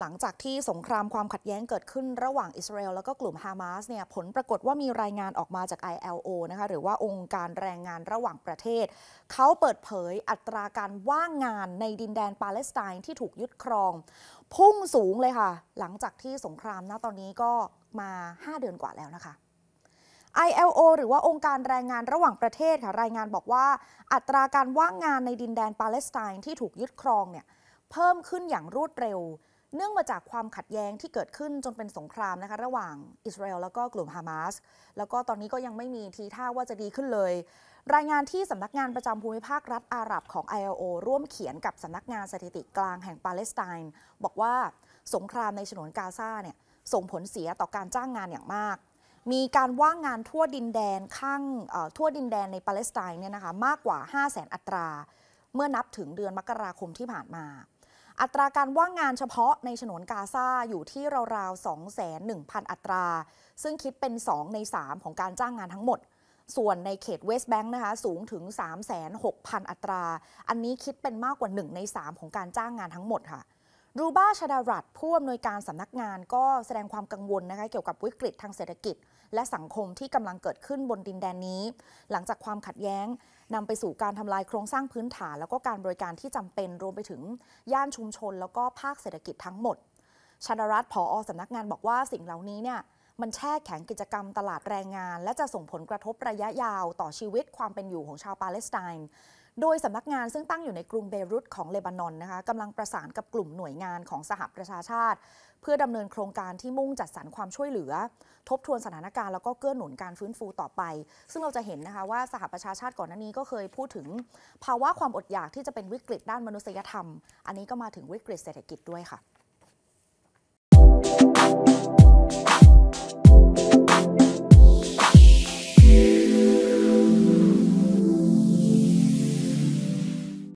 หลังจากที่สงครามความขัดแย้งเกิดขึ้นระหว่างอิสราเอลแล้วก็กลุ่มฮามาสเนี่ยผลปรากฏว่ามีรายงานออกมาจาก ILO นะคะหรือว่าองค์การแรงงานระหว่างประเทศเขาเปิดเผยอัตราการว่างงานในดินแดนปาเลสไตน์ที่ถูกยึดครอง พุ่งสูงเลยค่ะ หลังจากที่สงครามณตอนนี้ก็มา 5 เดือนกว่าแล้วนะคะ ILO หรือว่าองค์การแรงงานระหว่างประเทศค่ะรายงานบอกว่าอัตราการว่างงานในดินแดนปาเลสไตน์ที่ถูกยึดครองเนี่ยเพิ่มขึ้นอย่างรวดเร็วเนื่องมาจากความขัดแย้งที่เกิดขึ้นจนเป็นสงครามนะคะระหว่างอิสราเอลแล้วก็กลุ่มฮามาสแล้วก็ตอนนี้ก็ยังไม่มีทีท่าว่าจะดีขึ้นเลย รายงานที่สำนักงานประจำภูมิภาครัฐอาหรับของ ILO ร่วมเขียนกับสำนักงานสถิติกลางแห่งปาเลสไตน์ บอกว่าสงครามในฉนวนกาซาเนี่ยส่งผลเสียต่อการจ้างงานอย่างมาก มีการว่างงานทั่วดินแดนข้างทั่วดินแดนในปาเลสไตน์เนี่ยนะคะมากกว่า5 0 0 0 0 0 อัตรา เมื่อนับถึงเดือนมกราคมที่ผ่านมาอัตราการว่างงานเฉพาะในฉนวนกาซาอยู่ที่ราวๆ2 1 0 0 0 อัตรา ซึ่งคิดเป็น 2 ใน 3 ของการจ้างงานทั้งหมด ส่วนในเขตเวสต์แบงค์นะคะสูงถึง3,600 0 อัตรา อันนี้คิดเป็นมากกว่า 1 ใน 3 ของการจ้างงานทั้งหมดค่ะรูบ้าชาดารัตผู้อำนวยการสำนักงานก็แสดงความกังวลนะคะเกี่ยวกับวิกฤตทางเศรษฐกิจ และสังคมที่กำลังเกิดขึ้นบนดินแดนนี้ หลังจากความขัดแย้งนำไปสู่การทำลายโครงสร้างพื้นฐานแล้วก็การบริการที่จำเป็น รวมไปถึงย่านชุมชนแล้วก็ภาคเศรษฐกิจทั้งหมดชาดารัตผอสำนักงานบอกว่าสิ่งเหล่านี้เนี่ยมันแช่แข็งกิจกรรมตลาดแรงงาน และจะส่งผลกระทบระยะยาวต่อชีวิตความเป็นอยู่ของชาวปาเลสไตน์โดยสำนักงานซึ่งตั้งอยู่ในกรุงเบรุตของเลบานอนนะคะกำลังประสานกับกลุ่มหน่วยงานของสหประชาชาติ เพื่อดำเนินโครงการที่มุ่งจัดสรรความช่วยเหลือ ทบทวนสถานการณ์แล้วก็เกื้อหนุนการฟื้นฟูต่อไป ซึ่งเราจะเห็นนะคะว่าสหประชาชาติก่อนหน้านี้ก็เคยพูดถึงภาวะความอดอยากที่จะเป็นวิกฤตด้านมนุษยธรรมอันนี้ก็มาถึงวิกฤตเศรษฐกิจด้วยค่ะ